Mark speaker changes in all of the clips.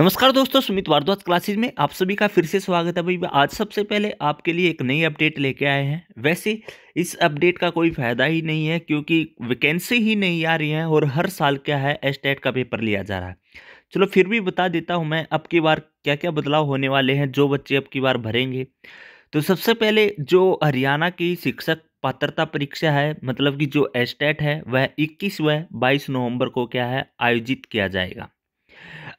Speaker 1: नमस्कार दोस्तों सुमित भारद्वाज क्लासेज में आप सभी का फिर से स्वागत है भाई आज सबसे पहले आपके लिए एक नई अपडेट लेके आए हैं वैसे इस अपडेट का कोई फ़ायदा ही नहीं है क्योंकि वैकेंसी ही नहीं आ रही है और हर साल क्या है टेट का पेपर लिया जा रहा है चलो फिर भी बता देता हूँ मैं अब की बार क्या क्या बदलाव होने वाले हैं जो बच्चे अब की बार भरेंगे तो सबसे पहले जो हरियाणा की शिक्षक पात्रता परीक्षा है मतलब कि जो टेट है वह इक्कीस व बाईस नवम्बर को क्या है आयोजित किया जाएगा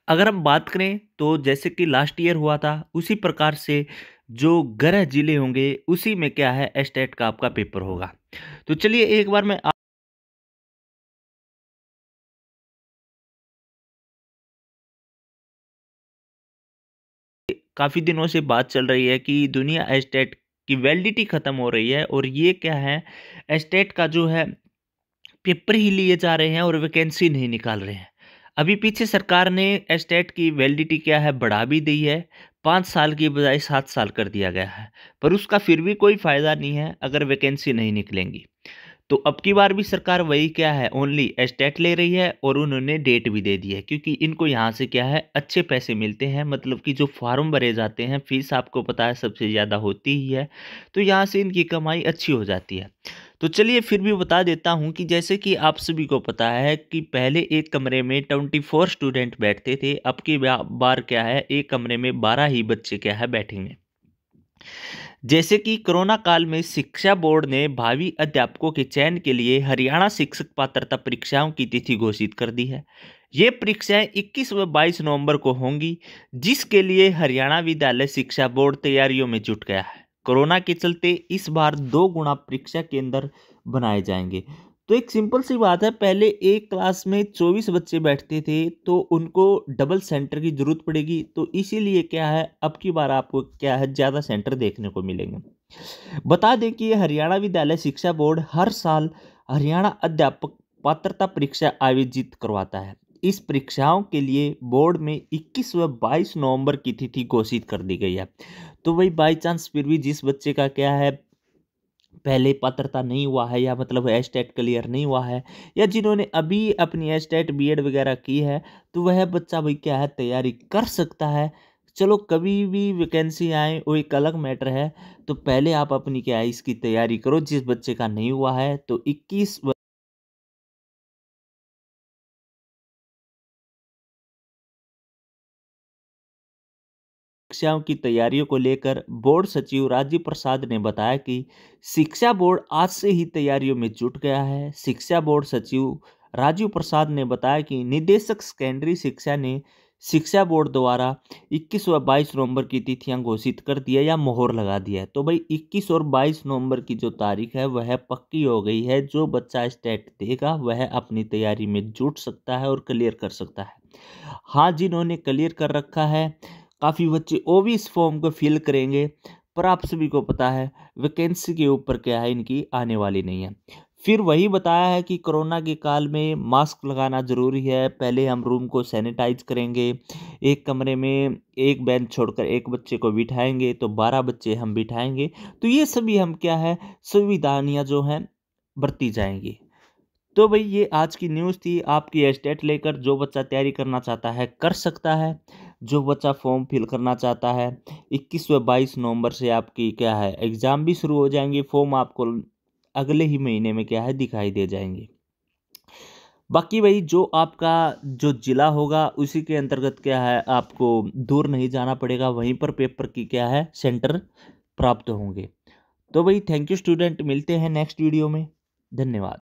Speaker 1: अगर हम बात करें तो जैसे कि लास्ट ईयर हुआ था उसी प्रकार से जो ग्रह जिले होंगे उसी में क्या है एस्टेट का आपका पेपर होगा तो चलिए एक बार मैं काफ़ी दिनों से बात चल रही है कि दुनिया एस्टेट की वैलिडिटी ख़त्म हो रही है और ये क्या है एस्टेट का जो है पेपर ही लिए जा रहे हैं और वैकेंसी नहीं निकाल रहे हैं अभी पीछे सरकार ने एस्टेट की वैलिडिटी क्या है बढ़ा भी दी है पाँच साल की बजाय सात साल कर दिया गया है पर उसका फिर भी कोई फ़ायदा नहीं है अगर वैकेंसी नहीं निकलेंगी तो अब की बार भी सरकार वही क्या है ओनली एस्टेट ले रही है और उन्होंने डेट भी दे दी है क्योंकि इनको यहाँ से क्या है अच्छे पैसे मिलते हैं मतलब कि जो फॉर्म भरे जाते हैं फीस आपको पता है सबसे ज़्यादा होती ही है तो यहाँ से इनकी कमाई अच्छी हो जाती है तो चलिए फिर भी बता देता हूँ कि जैसे कि आप सभी को पता है कि पहले एक कमरे में ट्वेंटी फोर स्टूडेंट बैठते थे अब की बार क्या है एक कमरे में बारह ही बच्चे क्या है बैठेंगे जैसे कि कोरोना काल में शिक्षा बोर्ड ने भावी अध्यापकों के चयन के लिए हरियाणा शिक्षक पात्रता परीक्षाओं की तिथि घोषित कर दी है ये परीक्षाएं 21 व 22 नवंबर को होंगी जिसके लिए हरियाणा विद्यालय शिक्षा बोर्ड तैयारियों में जुट गया है कोरोना के चलते इस बार दो गुणा परीक्षा केंद्र बनाए जाएंगे तो एक सिंपल सी बात है पहले एक क्लास में चौबीस बच्चे बैठते थे तो उनको डबल सेंटर की ज़रूरत पड़ेगी तो इसीलिए क्या है अब की बार आपको क्या है ज़्यादा सेंटर देखने को मिलेंगे बता दें कि हरियाणा विद्यालय शिक्षा बोर्ड हर साल हरियाणा अध्यापक पात्रता परीक्षा आयोजित करवाता है इस परीक्षाओं के लिए बोर्ड में 21 व 22 नवंबर की तिथि घोषित कर दी गई है तो वही बाई चांस फिर भी जिस बच्चे का क्या है पहले पात्रता नहीं हुआ है या मतलब एस टेट क्लियर नहीं हुआ है या जिन्होंने अभी अपनी एस टेट बी वगैरह की है तो वह बच्चा भाई क्या है तैयारी कर सकता है चलो कभी भी वैकेंसी आए वो एक अलग मैटर है तो पहले आप अपनी क्या है इसकी तैयारी करो जिस बच्चे का नहीं हुआ है तो 21 परीक्षाओं की तैयारियों को लेकर बोर्ड सचिव राजीव प्रसाद ने बताया कि शिक्षा बोर्ड आज से ही तैयारियों में जुट गया है शिक्षा बोर्ड सचिव राजीव प्रसाद ने बताया कि निदेशक सेकेंडरी शिक्षा ने शिक्षा बोर्ड द्वारा 21 व 22 नवंबर की तिथियां घोषित कर दिया या मोहर लगा दिया है तो भाई 21 और 22 नवंबर की जो तारीख है वह पक्की हो गई है जो बच्चा स्टेट देगा वह अपनी तैयारी में जुट सकता है और क्लियर कर सकता है हाँ जिन्होंने क्लियर कर रखा है काफ़ी बच्चे वो भी इस फॉर्म को फिल करेंगे पर आप सभी को पता है वैकेंसी के ऊपर क्या है इनकी आने वाली नहीं है फिर वही बताया है कि कोरोना के काल में मास्क लगाना ज़रूरी है पहले हम रूम को सैनिटाइज करेंगे एक कमरे में एक बेंच छोड़कर एक बच्चे को बिठाएंगे तो बारह बच्चे हम बिठाएंगे तो ये सभी हम क्या है सुविधानियाँ जो हैं बरती जाएंगी तो भाई ये आज की न्यूज़ थी आपकी स्टेट लेकर जो बच्चा तैयारी करना चाहता है कर सकता है जो बच्चा फॉर्म फिल करना चाहता है इक्कीस व बाईस नवंबर से आपकी क्या है एग्ज़ाम भी शुरू हो जाएंगे फॉर्म आपको अगले ही महीने में क्या है दिखाई दे जाएंगे बाकी भाई जो आपका जो ज़िला होगा उसी के अंतर्गत क्या है आपको दूर नहीं जाना पड़ेगा वहीं पर पेपर की क्या है सेंटर प्राप्त होंगे तो भाई थैंक यू स्टूडेंट मिलते हैं नेक्स्ट वीडियो में धन्यवाद